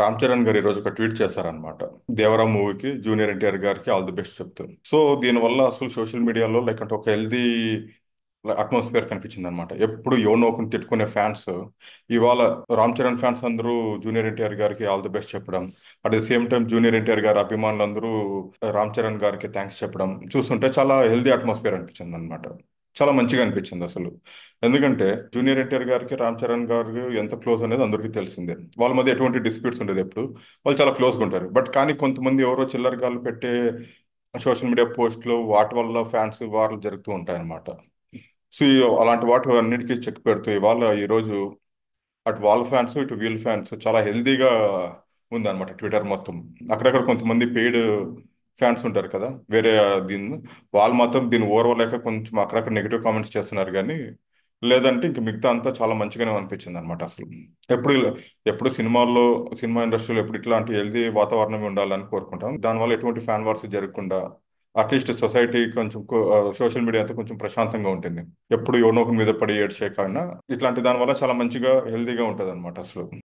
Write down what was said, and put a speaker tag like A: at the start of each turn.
A: రామ్ చరణ్ గారు ఈరోజు ఒక ట్వీట్ చేశారనమాట దేవరా మూవీకి జూనియర్ ఎన్టీఆర్ గారికి ఆల్ ది బెస్ట్ చెప్తారు సో దీనివల్ల అసలు సోషల్ మీడియాలో లేకంటే ఒక హెల్దీ అట్మాస్ఫియర్ కనిపించింది అనమాట ఎప్పుడు యోనోకుని తిట్టుకునే ఫ్యాన్స్ ఇవాళ రామ్ చరణ్ ఫ్యాన్స్ అందరూ జూనియర్ ఎన్టీఆర్ గారికి ఆల్ ది బెస్ట్ చెప్పడం at the same time junior NTR గారి అందరూ రామ్ చరణ్ గారికి థ్యాంక్స్ చెప్పడం చూస్తుంటే చాలా హెల్దీ అట్మాస్ఫియర్ అనిపించింది అనమాట చాలా మంచిగా అనిపించింది అసలు ఎందుకంటే జూనియర్ ఎన్టీఆర్ గారికి రామ్ చరణ్ గారు ఎంత క్లోజ్ అనేది అందరికీ తెలిసిందే వాళ్ళ మధ్య ఎటువంటి డిస్ప్యూట్స్ ఉండేది ఎప్పుడు వాళ్ళు చాలా క్లోజ్గా ఉంటారు బట్ కానీ కొంతమంది ఎవరో గాలు పెట్టే సోషల్ మీడియా పోస్ట్లు వాటి వల్ల ఫ్యాన్స్ వార్లు జరుగుతూ ఉంటాయన్నమాట సో అలాంటి వాటి అన్నిటికీ చెక్ పెడుతూ ఇవాళ ఈరోజు అటు వాళ్ళ ఫ్యాన్స్ ఇటు వీళ్ళ ఫ్యాన్స్ చాలా హెల్దీగా ఉందన్నమాట ట్విట్టర్ మొత్తం అక్కడక్కడ కొంతమంది పెయిడ్ ఫ్యాన్స్ ఉంటారు కదా వేరే దీన్ని వాళ్ళు మాత్రం దీన్ని ఓర్వలేక కొంచెం అక్కడక్కడ నెగిటివ్ కామెంట్స్ చేస్తున్నారు కానీ లేదంటే ఇంక మిగతా అంతా చాలా మంచిగానే అనిపించింది అనమాట అసలు ఎప్పుడు ఎప్పుడు సినిమాల్లో సినిమా ఇండస్ట్రీలో ఎప్పుడు ఇట్లాంటి హెల్దీ వాతావరణం ఉండాలని కోరుకుంటాం దానివల్ల ఎటువంటి ఫ్యాన్ వార్స్ జరగకుండా అట్లీస్ట్ సొసైటీ కొంచెం సోషల్ మీడియా అంతా కొంచెం ప్రశాంతంగా ఉంటుంది ఎప్పుడు యోనోకు మీద పడి ఏడ్చే కాకుండా ఇట్లాంటి దానివల్ల చాలా మంచిగా హెల్దీగా ఉంటుంది అనమాట అసలు